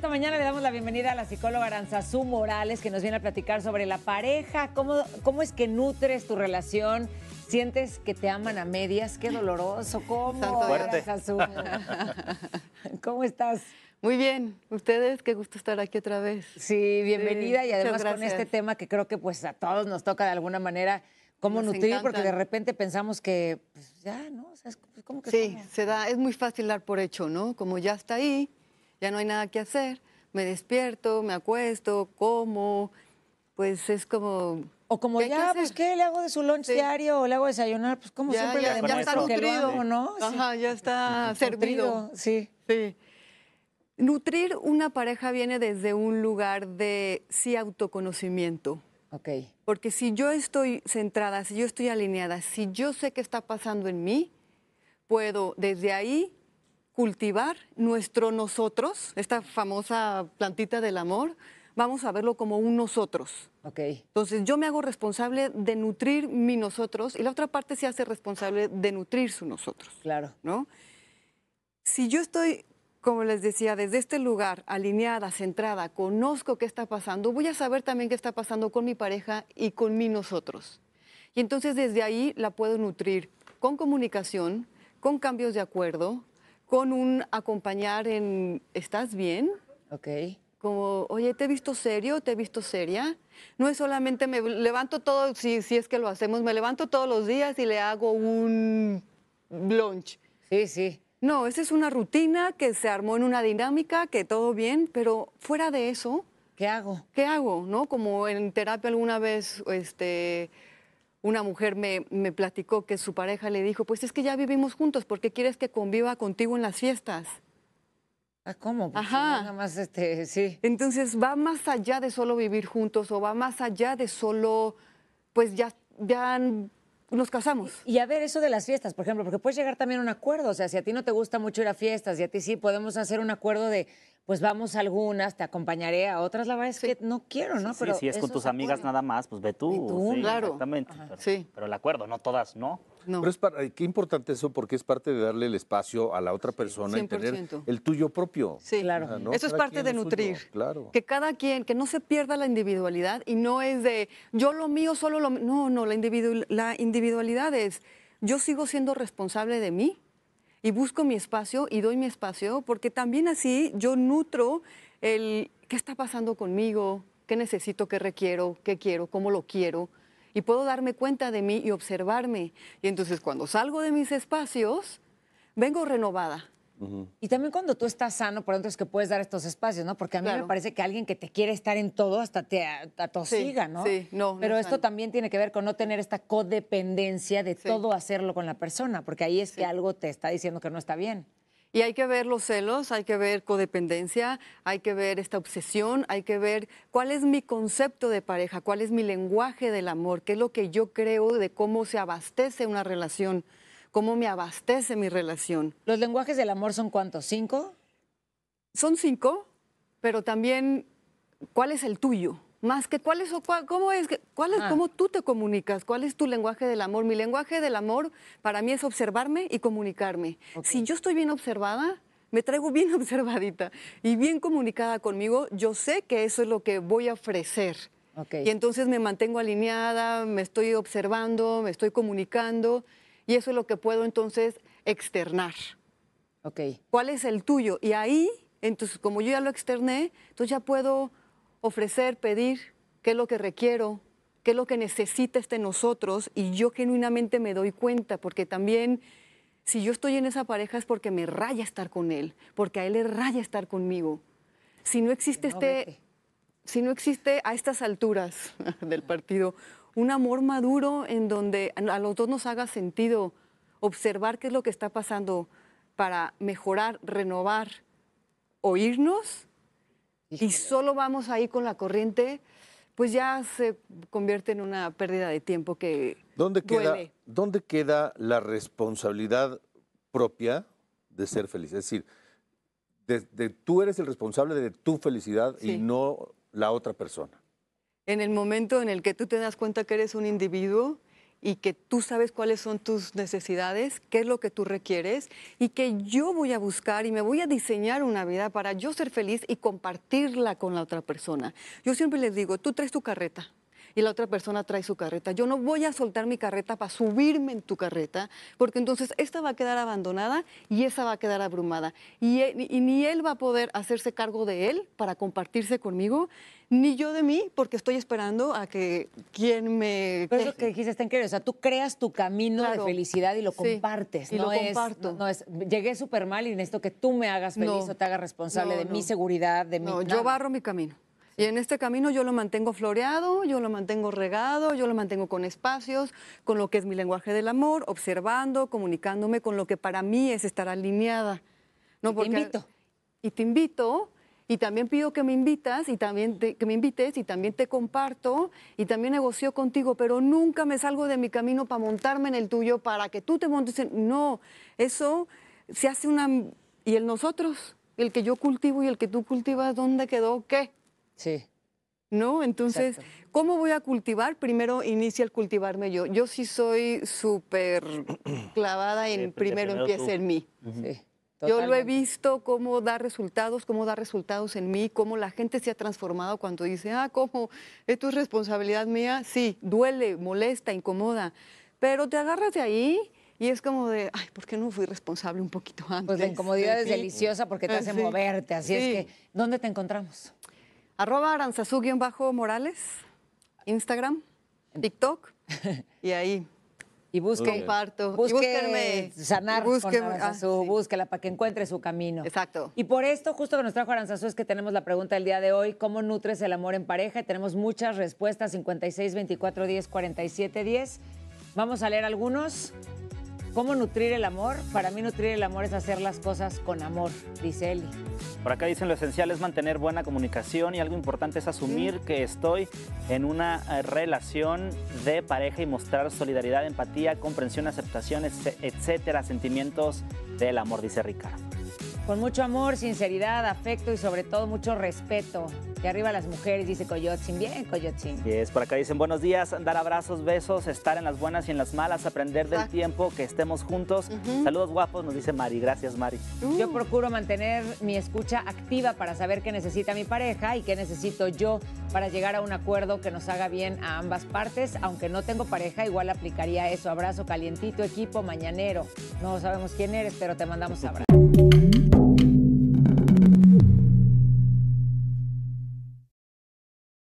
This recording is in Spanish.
Esta mañana le damos la bienvenida a la psicóloga Aranzazú Morales, que nos viene a platicar sobre la pareja, cómo, cómo es que nutres tu relación, sientes que te aman a medias, qué doloroso, cómo, Aranzazú. ¿Cómo estás? Muy bien, ustedes, qué gusto estar aquí otra vez. Sí, bienvenida y además con este tema que creo que pues a todos nos toca de alguna manera cómo nutrir, porque de repente pensamos que pues, ya, ¿no? sí, se da, es muy fácil dar por hecho, ¿no? Como ya está ahí, ya no hay nada que hacer, me despierto, me acuesto, como, pues es como... O como ya, pues qué, le hago de su lunch diario o le hago desayunar, pues como ya, siempre ya, está nutrido, ¿no? Ajá, ya está servido. sí. sí. Nutrir una pareja viene desde un lugar de sí autoconocimiento. Ok. Porque si yo estoy centrada, si yo estoy alineada, si yo sé qué está pasando en mí, puedo desde ahí cultivar nuestro nosotros, esta famosa plantita del amor, vamos a verlo como un nosotros. Okay. Entonces yo me hago responsable de nutrir mi nosotros y la otra parte se hace responsable de nutrir su nosotros. Claro. ¿no? Si yo estoy, como les decía, desde este lugar, alineada, centrada, conozco qué está pasando, voy a saber también qué está pasando con mi pareja y con mi nosotros. Y entonces desde ahí la puedo nutrir con comunicación, con cambios de acuerdo, con un acompañar en ¿estás bien? Ok. Como, oye, te he visto serio, te he visto seria. No es solamente me levanto todo, si, si es que lo hacemos, me levanto todos los días y le hago un lunch. Sí, sí. No, esa es una rutina que se armó en una dinámica, que todo bien, pero fuera de eso. ¿Qué hago? ¿Qué hago? ¿No? Como en terapia alguna vez, este una mujer me, platicó que su pareja le dijo, pues es que ya vivimos juntos, ¿por qué quieres que conviva contigo en las fiestas? Ah, ¿cómo? Pues Ajá. más este, sí. Entonces va más allá de solo vivir juntos o va más allá de solo, pues ya, ya nos casamos. Y, y, a ver, eso de las fiestas, por ejemplo, porque puedes llegar también a un acuerdo. O sea, si a ti no te gusta mucho ir a fiestas y a ti sí, podemos hacer un acuerdo de, pues vamos a algunas, te acompañaré a otras, la verdad es que no quiero, ¿no? Sí, pero si es con tus amigas nada más, pues ve tú. tú? claro. Exactamente. Pero, sí. pero el acuerdo, no todas, ¿no? No. Pero es eh, qué importante eso porque es parte de darle el espacio a la otra persona y tener el tuyo propio. Sí, claro. Eso es parte de nutrir. claro. Que cada quien, que no se pierda la individualidad y no es de yo lo mío, solo lo mío. No, no, la individualidad es yo sigo siendo responsable de mí, y busco mi espacio y doy mi espacio, porque también así yo nutro el qué está pasando conmigo, qué necesito, qué requiero, qué quiero, cómo lo quiero. Y puedo darme cuenta de mí y observarme. Y entonces cuando salgo de mis espacios, vengo renovada, y también cuando tú estás sano, por ejemplo, es que puedes dar estos espacios, ¿no? Porque a mí me parece que alguien que te quiere estar en todo hasta te atosiga, ¿no? Sí, no. Pero esto también tiene que ver con no tener esta codependencia de todo hacerlo con la persona, porque ahí es que algo te está diciendo que no está bien. Y hay que ver los celos, hay que ver codependencia, hay que ver esta obsesión, hay que ver cuál es mi concepto de pareja, cuál es mi lenguaje del amor, qué es lo que yo creo de cómo se abastece una relación cómo me abastece mi relación. ¿Los lenguajes del amor son cuántos? ¿Cinco? Son cinco, pero también cuál es el tuyo. Más que cuál es, o cómo es, cuál es, ah. cómo tú te comunicas, cuál es tu lenguaje del amor. Mi lenguaje del amor para mí es observarme y comunicarme. Si yo estoy bien observada, me traigo bien observadita y bien comunicada conmigo, yo sé que eso es lo que voy a ofrecer. Y entonces me mantengo alineada, me estoy observando, me estoy comunicando y eso es lo que puedo entonces externar. Ok. ¿Cuál es el tuyo? Y ahí, entonces, como yo ya lo externé, entonces ya puedo ofrecer, pedir qué es lo que requiero, qué es lo que necesita este nosotros y yo genuinamente me doy cuenta, porque también si yo estoy en esa pareja es porque me raya estar con él, porque a él le raya estar conmigo. Si no existe este... Si no existe a estas alturas del partido un amor maduro en donde a los dos nos haga sentido observar qué es lo que está pasando para mejorar, renovar, oírnos y solo vamos ahí con la corriente, pues ya se convierte en una pérdida de tiempo que ¿Dónde queda, ¿Dónde queda la responsabilidad propia de ser feliz? Es decir, tú eres el responsable de tu felicidad y no la otra persona. En el momento en el que tú te das cuenta que eres un individuo y que tú sabes cuáles son tus necesidades, qué es lo que tú requieres y que yo voy a buscar y me voy a diseñar una vida para yo ser feliz y compartirla con la otra persona. Yo siempre les digo, tú traes tu carreta, y la otra persona trae su carreta. Yo no voy a soltar mi carreta para subirme en tu carreta, porque entonces esta va a quedar abandonada y esa va a quedar abrumada. Y, ni él va a poder hacerse cargo de él para compartirse conmigo, ni yo de mí, porque estoy esperando a que quien me... Pero eso que dijiste está increíble. O sea, tú creas tu camino de felicidad y lo compartes. no lo comparto. llegué súper mal y necesito que tú me hagas feliz o te hagas responsable de mi seguridad, de mi... No, yo barro mi camino. Y en este camino yo lo mantengo floreado, yo lo mantengo regado, yo lo mantengo con espacios, con lo que es mi lenguaje del amor, observando, comunicándome con lo que para mí es estar alineada. No, y porque... te invito. Y te invito y también pido que me invitas y también que me invites y también te comparto y también negocio contigo, pero nunca me salgo de mi camino para montarme en el tuyo para que tú te montes en... no, eso se hace una y el nosotros, el que yo cultivo y el que tú cultivas, ¿dónde quedó qué? Sí. ¿No? Entonces, ¿cómo voy a cultivar? Primero inicia el cultivarme yo. Yo sí soy súper clavada en primero, empiece empieza en mí. sí. Yo lo he visto cómo da resultados, cómo da resultados en mí, cómo la gente se ha transformado cuando dice, ah, ¿cómo? ¿Esto es responsabilidad mía? Sí, duele, molesta, incomoda, pero te agarras de ahí y es como de, ay, ¿por qué no fui responsable un poquito antes? Pues la incomodidad es deliciosa porque te hace moverte, así es que, ¿dónde te encontramos? Arroba Aranzazú-Morales, Instagram, TikTok, y ahí. Y busque, comparto. búsquenme. Sanar con Aranzazú, ah, búsquela para que encuentre su camino. Exacto. Y por esto, justo que nos trajo Aranzazú, es que tenemos la pregunta del día de hoy: ¿Cómo nutres el amor en pareja? Y tenemos muchas respuestas: 56, 24, 10, 47, 10. Vamos a leer algunos. ¿Cómo nutrir el amor? Para mí nutrir el amor es hacer las cosas con amor, dice Eli. Por acá dicen lo esencial es mantener buena comunicación y algo importante es asumir que estoy en una eh, relación de pareja y mostrar solidaridad, empatía, comprensión, aceptación, etcétera, sentimientos del amor, dice Ricardo. Con mucho amor, sinceridad, afecto y sobre todo mucho respeto. De arriba las mujeres, dice Coyotzin. Bien, Coyotzin. Y es, por acá dicen buenos días, dar abrazos, besos, estar en las buenas y en las malas, aprender del ah. tiempo, que estemos juntos. Saludos guapos, nos dice Mari. Gracias, Mari. Uh. Yo procuro mantener mi escucha activa para saber qué necesita mi pareja y qué necesito yo para llegar a un acuerdo que nos haga bien a ambas partes. Aunque no tengo pareja, igual aplicaría eso. Abrazo calientito, equipo mañanero. No sabemos quién eres, pero te mandamos abrazo.